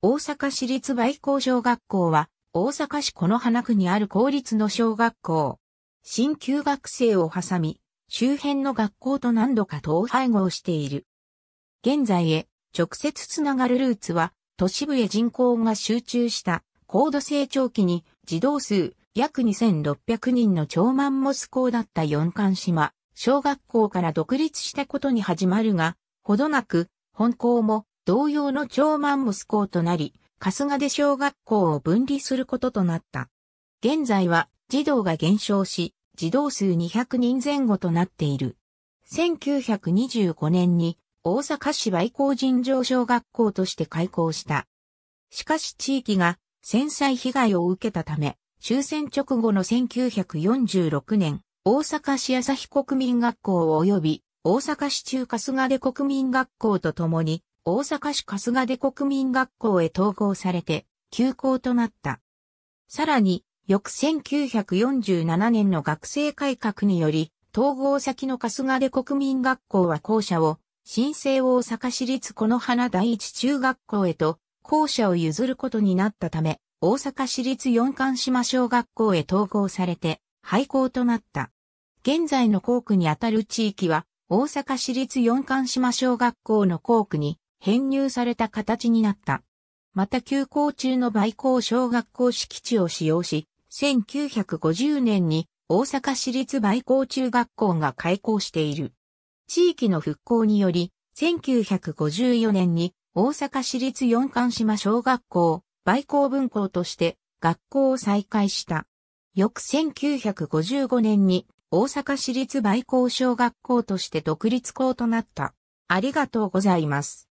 大阪市立梅高小学校は、大阪市此花区にある公立の小学校。新旧学生を挟み、周辺の学校と何度か統廃合している。現在へ直接つながるルーツは、都市部へ人口が集中した高度成長期に児童数約2600人の超満モス校だった四冠島、小学校から独立したことに始まるが、ほどなく、本校も同様の長万、息子となり、春日出小学校を分離することとなった。現在は児童が減少し、児童数200人前後となっている。1925年に大阪市売工尋常小学校として開校した。しかし地域が戦災被害を受けたため、終戦直後の1946年、大阪市朝日国民学校及び大阪市中春日で国民学校とともに大阪市春日で国民学校へ統合されて、休校となった。さらに、翌1947年の学生改革により、統合先の春日で国民学校は校舎を、新生大阪市立この花第一中学校へと、校舎を譲ることになったため、大阪市立四冠島小学校へ統合されて、廃校となった。現在の校区にあたる地域は、大阪市立四冠島小学校の校区に編入された形になった。また休校中の梅校小学校敷地を使用し、1950年に大阪市立梅校中学校が開校している。地域の復興により、1954年に大阪市立四冠島小学校、梅校分校として学校を再開した。翌1955年に大阪市立梅校小学校として独立校となった。ありがとうございます。